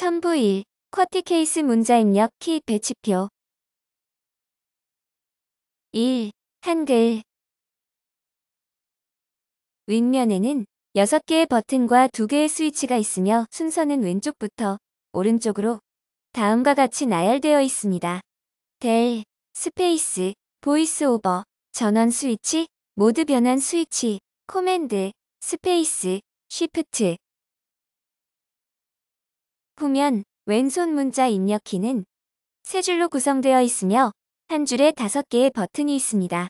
첨부 1. 쿼티케이스 문자 입력 키 배치표 1. 한글 윗면에는 6개의 버튼과 2개의 스위치가 있으며 순서는 왼쪽부터 오른쪽으로 다음과 같이 나열되어 있습니다. 델, 스페이스, 보이스 오버, 전원 스위치, 모드 변환 스위치, 코맨드, 스페이스, 쉬프트, 후면 왼손 문자 입력키는 세 줄로 구성되어 있으며 한 줄에 다섯 개의 버튼이 있습니다.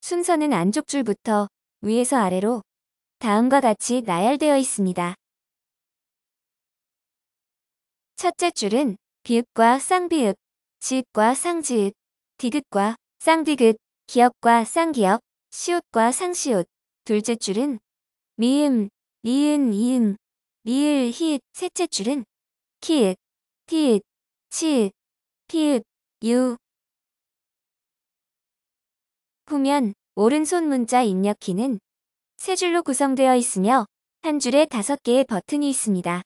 순서는 안쪽 줄부터 위에서 아래로 다음과 같이 나열되어 있습니다. 첫째 줄은 비읍과 쌍비읍, 지읍과 상지읍, 디귿과 쌍디귿, 기역과 쌍기역, 시옷과 상시옷. 둘째 줄은 미음, 리은, 이음, 미을 히읗. 셋째 줄은 키, 티, 치, 피, 유. 후면 오른손 문자 입력키는 세 줄로 구성되어 있으며 한 줄에 다섯 개의 버튼이 있습니다.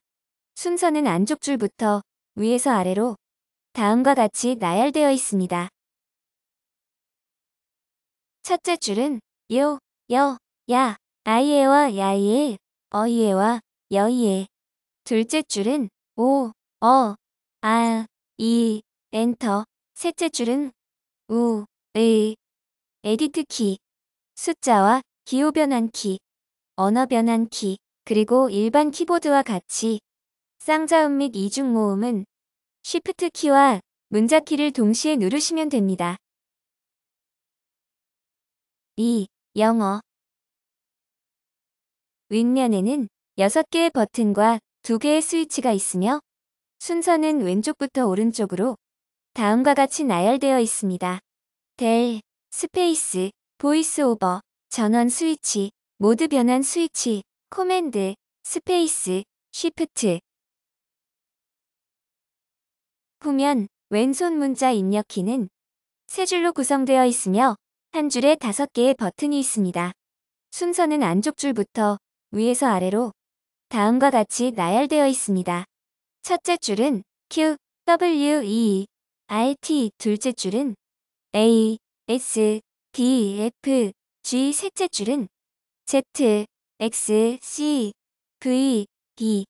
순서는 안쪽 줄부터 위에서 아래로 다음과 같이 나열되어 있습니다. 첫째 줄은 요, 여, 야, 아이에와 야이에, 어이에와 여이에. 둘째 줄은 오, 어, 아, 이, 엔터, 셋째 줄은 우, 의, 에디트 키, 숫자와 기호 변환 키, 언어 변환 키, 그리고 일반 키보드와 같이 쌍자음 및 이중 모음은 쉬프트 키와 문자 키를 동시에 누르시면 됩니다. 2. 영어 윗면에는 6개의 버튼과 2개의 스위치가 있으며 순서는 왼쪽부터 오른쪽으로 다음과 같이 나열되어 있습니다. 델, 스페이스, 보이스 오버, 전원 스위치, 모드 변환 스위치, 코맨드, 스페이스, 쉬프트. 보면 왼손 문자 입력키는 세 줄로 구성되어 있으며 한 줄에 다섯 개의 버튼이 있습니다. 순서는 안쪽 줄부터 위에서 아래로 다음과 같이 나열되어 있습니다. 첫째 줄은 Q, W, E, I, T. 둘째 줄은 A, S, D, F, G. 셋째 줄은 Z, X, C, V, D. E.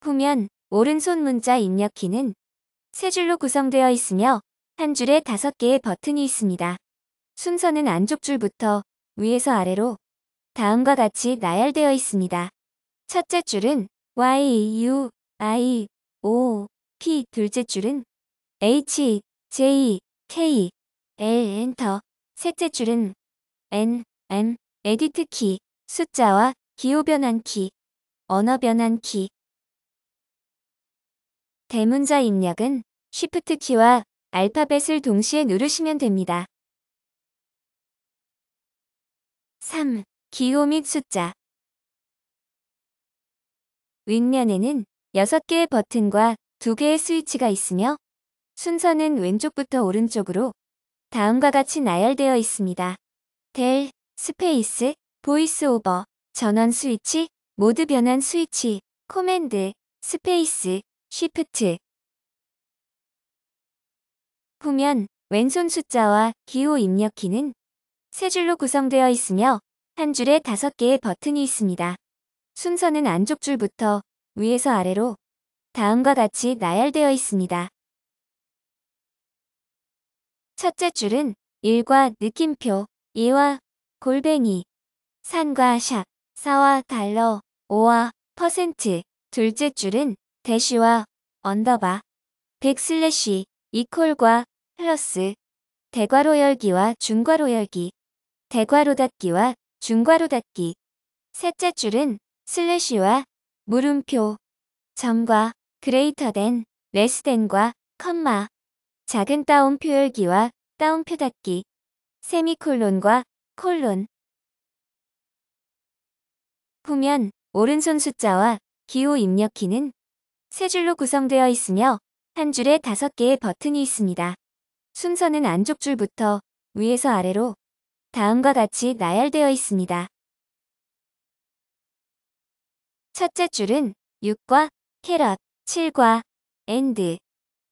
보면 오른손 문자 입력키는 세 줄로 구성되어 있으며 한 줄에 다섯 개의 버튼이 있습니다. 순서는 안쪽 줄부터 위에서 아래로 다음과 같이 나열되어 있습니다. 첫째 줄은 Y, U, I, O, P 둘째 줄은 H, J, K, L 엔터 셋째 줄은 N, M, 에디트 키, 숫자와 기호 변환 키, 언어 변환 키. 대문자 입력은 Shift 키와 알파벳을 동시에 누르시면 됩니다. 3. 기호 및 숫자 윗면에는 6개의 버튼과 2개의 스위치가 있으며 순서는 왼쪽부터 오른쪽으로 다음과 같이 나열되어 있습니다. 델, 스페이스, 보이스 오버, 전원 스위치, 모드 변환 스위치, 코맨드, 스페이스, 쉬프트. 후면, 왼손 숫자와 기호 입력키는 세 줄로 구성되어 있으며 한 줄에 다 개의 버튼이 있습니다. 순서는 안쪽 줄부터 위에서 아래로 다음과 같이 나열되어 있습니다. 첫째 줄은 1과 느낌표, 2와 골뱅이, 3과 샵, 4와 달러, 5와 퍼센트, 둘째 줄은 대시와 언더바, 백 슬래시, 이콜과 플러스, 대괄호 열기와 중괄호 열기, 대괄호 닫기와 중괄호 닫기. 셋째 줄은 슬래시와 물음표, 점과 그레이터 된, 레스 된과 컴마, 작은 따옴 표열기와 따옴표 닫기, 세미콜론과 콜론. 후면, 오른손 숫자와 기호 입력키는 세 줄로 구성되어 있으며 한 줄에 다섯 개의 버튼이 있습니다. 순서는 안쪽 줄부터 위에서 아래로 다음과 같이 나열되어 있습니다. 첫째 줄은 6과 캐럿, 7과 엔드,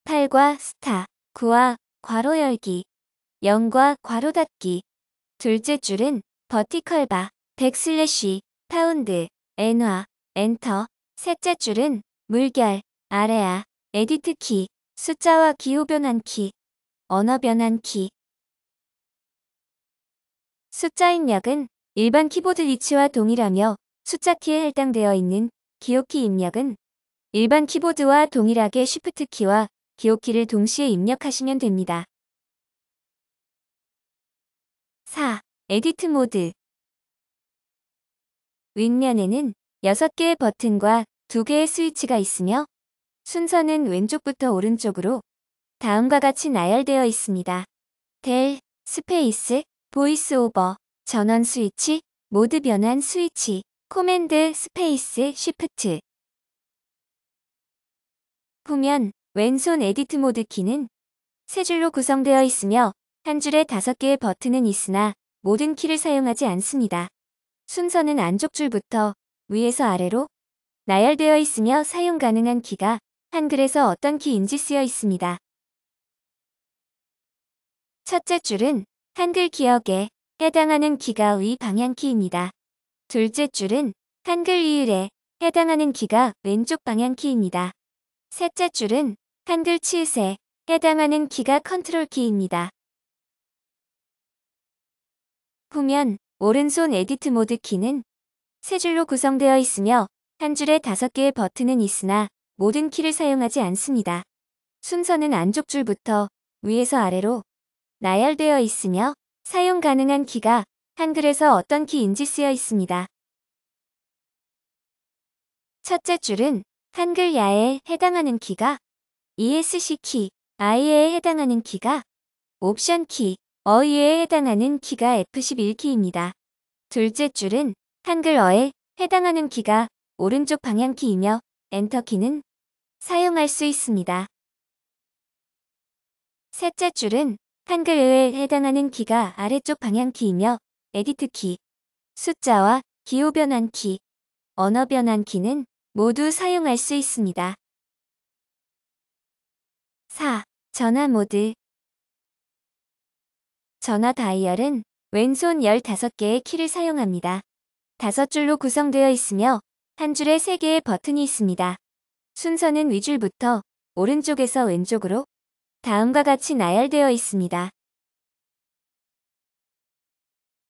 8과 스타, 9와 괄호 열기, 0과 괄호 닫기. 둘째 줄은 버티컬 바, 백슬래쉬 파운드, 엔화, 엔터. 셋째 줄은 물결, 아래아, 에디트 키, 숫자와 기호 변환 키, 언어 변환 키. 숫자 입력은 일반 키보드 위치와 동일하며 숫자 키에 할당되어 있는 기호키 입력은 일반 키보드와 동일하게 쉬프트 키와 기호키를 동시에 입력하시면 됩니다. 4. 에디트 모드 윗면에는 6개의 버튼과 2개의 스위치가 있으며 순서는 왼쪽부터 오른쪽으로 다음과 같이 나열되어 있습니다. 델, 스페이스, 보이스 오버, 전원 스위치, 모드 변환 스위치 코맨드 스페이스 쉬프트 후면 왼손 에디트 모드 키는 세 줄로 구성되어 있으며 한 줄에 다섯 개의 버튼은 있으나 모든 키를 사용하지 않습니다. 순서는 안쪽 줄부터 위에서 아래로 나열되어 있으며 사용 가능한 키가 한글에서 어떤 키인지 쓰여 있습니다. 첫째 줄은 한글 기억에 해당하는 키가 위 방향 키입니다. 둘째 줄은 한글 이율에 해당하는 키가 왼쪽 방향 키입니다. 셋째 줄은 한글 치읓에 해당하는 키가 컨트롤 키입니다. 후면 오른손 에디트 모드 키는 세 줄로 구성되어 있으며 한 줄에 다섯 개의 버튼은 있으나 모든 키를 사용하지 않습니다. 순서는 안쪽 줄부터 위에서 아래로 나열되어 있으며 사용 가능한 키가 한글에서 어떤 키인지 쓰여 있습니다. 첫째 줄은 한글 야에 해당하는 키가 ESC 키, IA에 해당하는 키가 옵션 키, 어휘에 해당하는 키가 F11키입니다. 둘째 줄은 한글 어에 해당하는 키가 오른쪽 방향 키이며 엔터 키는 사용할 수 있습니다. 셋째 줄은 한글 에 해당하는 키가 아래쪽 방향 키이며 에디트 키, 숫자와 기호 변환 키, 언어 변환 키는 모두 사용할 수 있습니다. 4. 전화 모드 전화 다이얼은 왼손 15개의 키를 사용합니다. 5줄로 구성되어 있으며 한 줄에 3개의 버튼이 있습니다. 순서는 위줄부터 오른쪽에서 왼쪽으로 다음과 같이 나열되어 있습니다.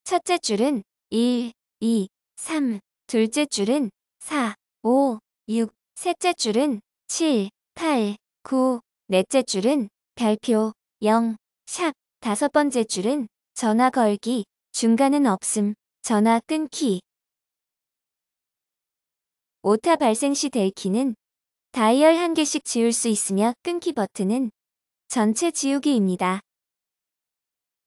첫째 줄은 1, 2, 3, 둘째 줄은 4, 5, 6, 셋째 줄은 7, 8, 9, 넷째 줄은 별표, 0, 샵, 다섯 번째 줄은 전화 걸기, 중간은 없음, 전화 끊기. 오타 발생 시될 키는 다이얼 한 개씩 지울 수 있으며 끊기 버튼은 전체 지우기입니다.